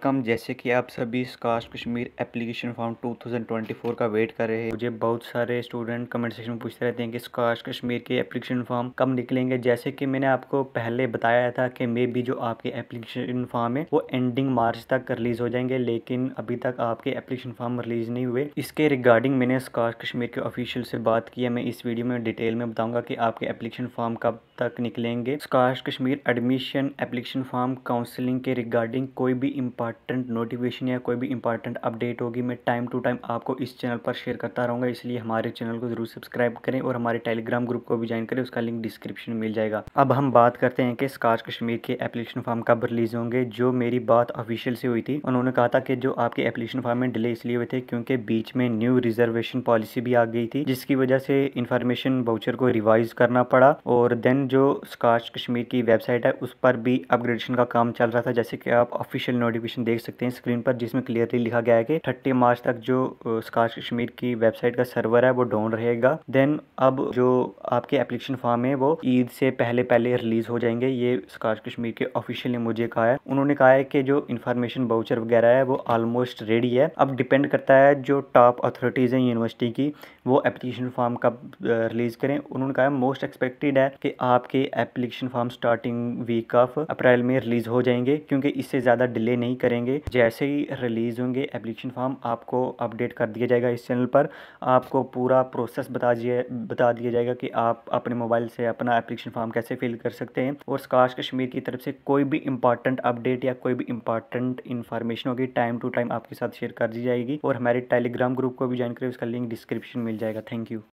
welcome जैसे कि आप सभी स्काश कश्मीर एप्लीकेशन फॉर्म 2024 का वेट कर रहे हैं मुझे बहुत सारे स्टूडेंट कमेंट सेक्शन में पूछते रहते हैं कि स्काश कश्मीर के एप्लीकेशन फॉर्म कब निकलेंगे जैसे कि मैंने आपको पहले बताया था कि मे भी जो आपके एप्लीकेशन फॉर्म है वो एंडिंग मार्च तक रिलीज हो जाएंगे लेकिन अभी तक आपके एप्लीकेशन फॉर्म रिलीज नहीं हुए इसके रिगार्डिंग मैंने स्काश कश्मीर के ऑफिशियल से बात की है मैं इस वीडियो में डिटेल में बताऊंगा कि आपके एप्लीकेशन फॉर्म कब तक निकलेंगे स्काश Kashmir admission application form counselling के रिगार्डिंग कोई भी इम्पोर्ट इंपॉर्टेंट नोटिफिकेशन या कोई भी इंपॉर्टेंट अपडेट होगी मैं टाइम टू टाइम आपको इस चैनल पर शेयर करता रहूँगा इसलिए हमारे चैनल को ज़रूर सब्सक्राइब करें और हमारे टेलीग्राम ग्रुप को भी ज्वाइन करें उसका लिंक डिस्क्रिप्शन मिल जाएगा अब हम बात करते हैं कि स्कार्स कश्मीर के एप्लीकेशन फॉर्म कब रिलीज़ होंगे जो मेरी बात ऑफिशियल से हुई थी उन्होंने कहा था कि जो आपके एप्लीकेशन फॉर्म में डिले इसलिए हुए थे क्योंकि बीच में न्यू रिजर्वेशन पॉलिसी भी आ गई थी जिसकी वजह से इन्फॉर्मेशन बाउचर को रिवाइज करना पड़ा और देन जो स्काच कश्मीर की वेबसाइट है उस पर भी अपग्रेडेशन का काम चल रहा था जैसे कि आप ऑफिशियल नोटिफिकेशन ऑप्शन देख सकते हैं स्क्रीन पर जिसमें क्लियरली लिखा गया है कि थर्टी मार्च तक जो स्काश कश्मीर की वेबसाइट का सर्वर है वो डाउन रहेगा देन अब जो आपके एप्लीकेशन फॉर्म है वो ईद से पहले पहले रिलीज हो जाएंगे ये स्काश कश्मीर के ऑफिशियल ने मुझे कहा है उन्होंने कहा है कि जो इन्फॉर्मेशन बाउचर वगैरह है वो ऑलमोस्ट रेडी है अब डिपेंड करता है जो टॉप अथॉरिटीज़ हैं यूनिवर्सिटी की वो एप्लीकेशन फॉर्म कब रिलीज़ करें उन्होंने कहा मोस्ट एक्सपेक्टेड है कि आपके application form starting week of April में रिलीज़ हो जाएंगे क्योंकि इससे ज़्यादा डिले नहीं कर करेंगे जैसे ही रिलीज़ होंगे एप्लीकेशन फॉर्म आपको अपडेट कर दिया जाएगा इस चैनल पर आपको पूरा प्रोसेस बता दिया बता दिया जाएगा कि आप अपने मोबाइल से अपना एप्लीकेशन फॉर्म कैसे फिल कर सकते हैं और स्काश कश्मीर की तरफ से कोई भी इंपॉर्टेंट अपडेट या कोई भी इंपॉर्टेंट इन्फॉर्मेशन होगी टाइम टू टाइम आपके साथ शेयर कर दी जाएगी और हमारे टेलीग्राम ग्रुप को भी ज्वाइन करें उसका लिंक डिस्क्रिप्शन मिल जाएगा थैंक यू